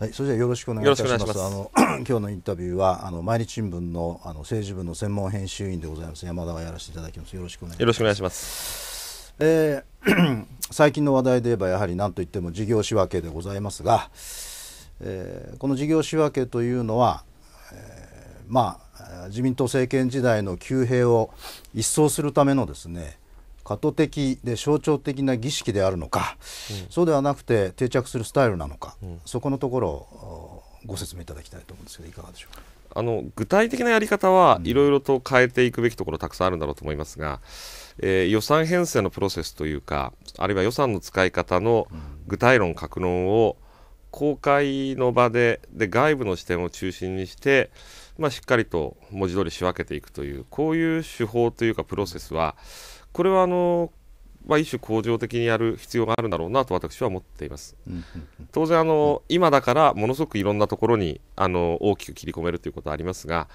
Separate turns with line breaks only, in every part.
はい、それじゃよろしくお願いいたします。ますあの 今日のインタビューはあの毎日新聞のあの政治部の専門編集員でございます山田がやらせていただきます。よろしくお願いしま
す。
よえー、最近の話題で言えばやはり何といっても事業仕分けでございますが、えー、この事業仕分けというのは、えー、まあ自民党政権時代の旧兵を一掃するためのですね、過渡的で象徴的な儀式であるのか、うん、そうではなくて定着するスタイルなのか、うん、そこのところをご説明いただきたいと思うんですけどいかがでしょうか。
あの具体的なやり方はいろいろと変えていくべきところたくさんあるんだろうと思いますが、えー、予算編成のプロセスというかあるいは予算の使い方の具体論、格論を、うん公開の場でで外部の視点を中心にして、まあ、しっかりと文字通り仕分けていくというこういう手法というかプロセスはこれはあの、まあ、一種向上的にやる必要があるんだろうなと私は思っています当然あの今だからものすごくいろんなところにあの大きく切り込めるということはありますが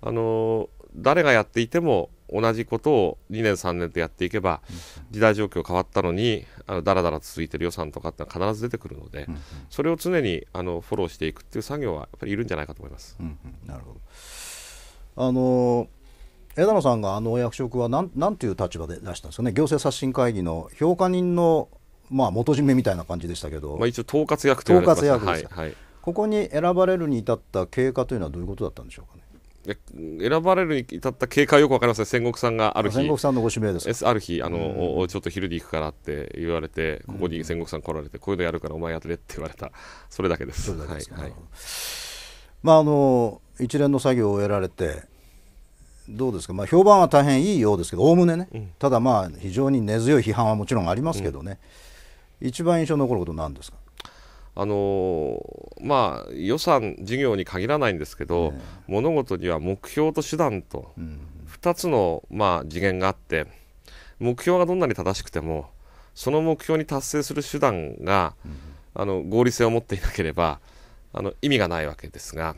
あの誰がやっていても同じことを2年3年とやっていけば時代状況変わったのにあのだらだら続いている予算とかってのは必ず出てくるので、それを常にあのフォローしていくっていう作業はやっぱりいるんじゃないかと思います。うんうん、なるほどあ
の枝野さんがあの役職はなんなんていう立場で出したんですかね行政刷新会議の評価人の、まあ、元締めみたいな感じでしたけど、まあ、一
応統括役と言われてまね、統括役ではいはい、
ここに選ばれるに至った経過というのはどういうことだったんでしょうかね。
選ばれるに至った経過はよくわかりません、ね、戦国さんがある日、戦国さんのご指名ですある日あの、うん、ちょっと昼に行くからって言われて、ここに戦国さん来られて、うん、こういうのやるからお前やっれって言われた、それだけです。まああの一連の作業を得られて、
どうですか、まあ、評判は大変いいようですけど、おおむねね、うん、ただまあ、非常に根強い批判はもちろんありますけどね、一番印象に残ること、なんですか
あのまあ、予算、事業に限らないんですけど、物事には目標と手段と2つの、まあ、次元があって目標がどんなに正しくてもその目標に達成する手段が、あの合理性を持っていなければあの意味がないわけですが